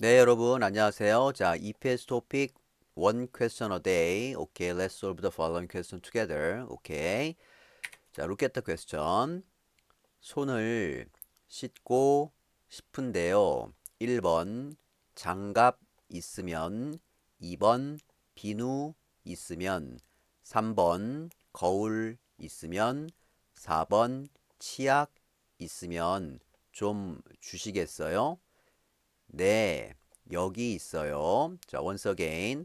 네, 여러분 안녕하세요. 자, EPS 토픽 one question a day. Okay, let's solve the following question together. Okay. 자, look at the question. 손을 씻고 싶은데요. 1번 장갑 있으면 2번 비누 있으면 3번 거울 있으면 4번 치약 있으면 좀 주시겠어요? 네, 여기 있어요. 자, once again.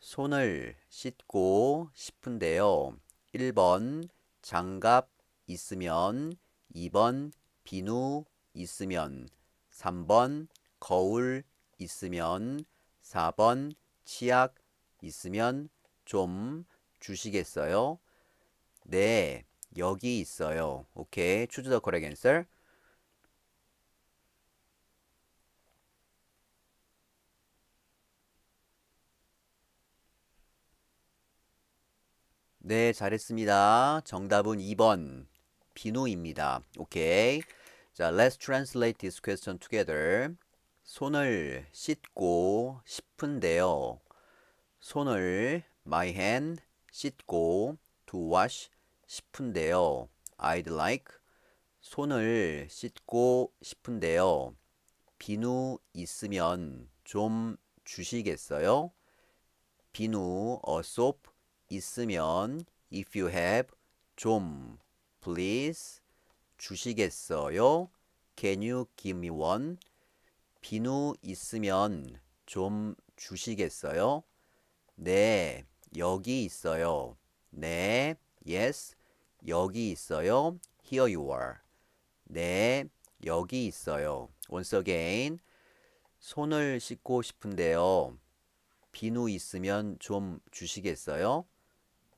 손을 씻고 싶은데요. 1번 장갑 있으면 2번 비누 있으면 3번 거울 있으면 4번 치약 있으면 좀 주시겠어요? 네, 여기 있어요. 오케이, choose the correct answer. 네, 잘했습니다. 정답은 2번 비누입니다. 오케이. 자, let's translate this question together. 손을 씻고 싶은데요. 손을 my hand 씻고 to wash 싶은데요. I'd like 손을 씻고 싶은데요. 비누 있으면 좀 주시겠어요? 비누 a soap 있으면 if you have 좀 please 주시겠어요? Can you give me one? 비누 있으면 좀 주시겠어요? 네, 여기 있어요. 네, yes, 여기 있어요. Here you are. 네, 여기 있어요. Once again, 손을 씻고 싶은데요. 비누 있으면 좀 주시겠어요?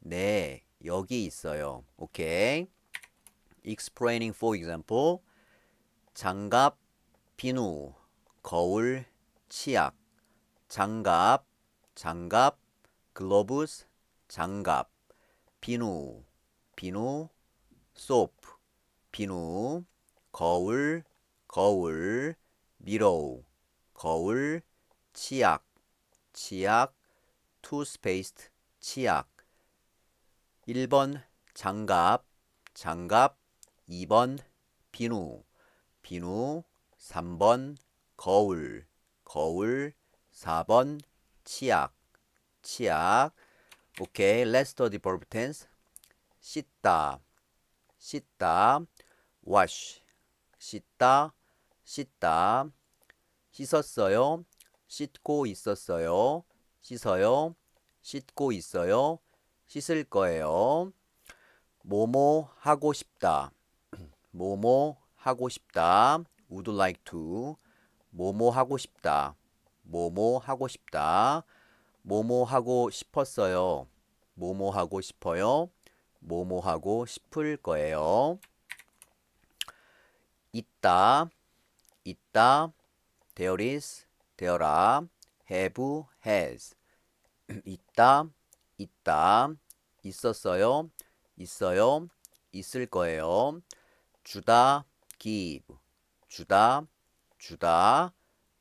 네, 여기 있어요. 오케이. explaining for example 장갑, 비누, 거울, 치약 장갑, 장갑, gloves, 장갑 비누, 비누, soap, 비누 거울, 거울, 미러 거울, 치약, 치약, 투스페이스트, 치약 1번 장갑, 장갑, 2번 비누, 비누, 3번 거울, 거울, 4번 치약, 치약. 오케이, let's s t u d verb tense. 씻다, 씻다, wash, 씻다, 씻다, 씻었어요, 씻고 있었어요, 씻어요, 씻고 있어요, 씻을 거예요. 뭐뭐 하고 싶다. 뭐뭐 하고 싶다. would like to. 뭐뭐 하고 싶다. 뭐뭐 하고 싶다. 뭐뭐 하고 싶었어요. 뭐뭐 하고 싶어요. 뭐뭐 하고 싶을 거예요. 있다. 있다. there is, there are, have, has. 있다. 있다. 있었어요. 있어요. 있을 거예요. 주다 give 주다 주다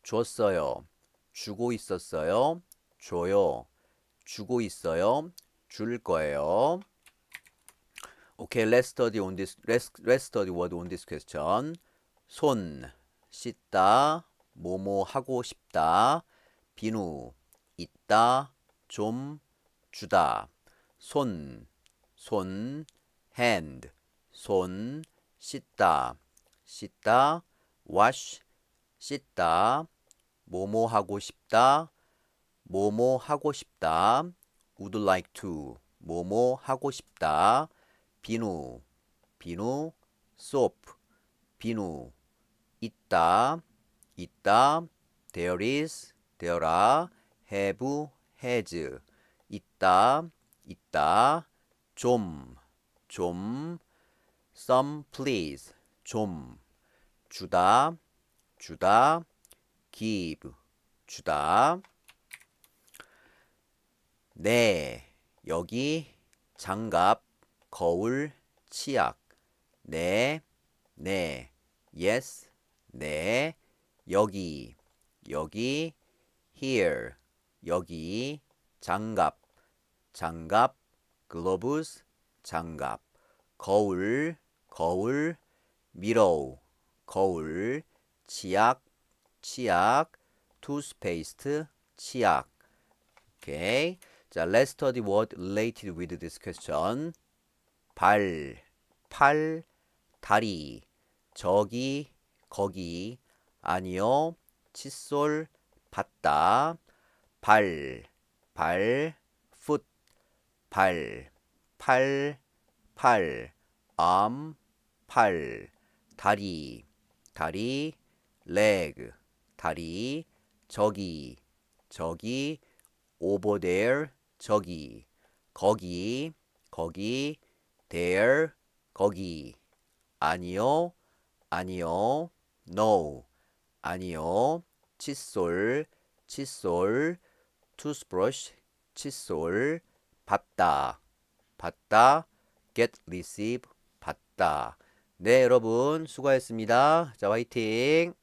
줬어요. 주고 있었어요. 줘요. 주고 있어요. 줄 거예요. 오케이, okay, let's study on this let's, let's study word on this question. 손 씻다 뭐 뭐 하고 싶다. 비누 있다 좀 주다 손, 손, hand 손, 씻다 씻다 wash 씻다 뭐뭐 하고 싶다 뭐뭐 하고 싶다 would like to 뭐뭐 하고 싶다 비누 비누 soap 비누 있다 있다 there is there are have has 있다, 있다, 좀, 좀, some please, 좀, 주다, 주다, give, 주다. 네, 여기 장갑, 거울, 치약. 네, 네, yes, 네, 여기, 여기, here, 여기, 장갑. 장갑, 글로브스, 장갑, 거울, 거울, 미러 거울, 치약, 치약, 투스페이스트, 치약. 오케이. 자, let's study word related with this question. 발, 팔, 다리, 저기, 거기, 아니요, 칫솔, 받다, 발, 발, 발, 팔, 팔, 암, 팔, 다리, 다리, 레그, 다리, 저기, 저기, over there, 저기, 거기, 거기, there, 거기, 아니요, 아니요, no, 아니요, 칫솔, 칫솔, toothbrush, 칫솔, 받다 받다 get receive 받다 네 여러분 수고했습니다 자 화이팅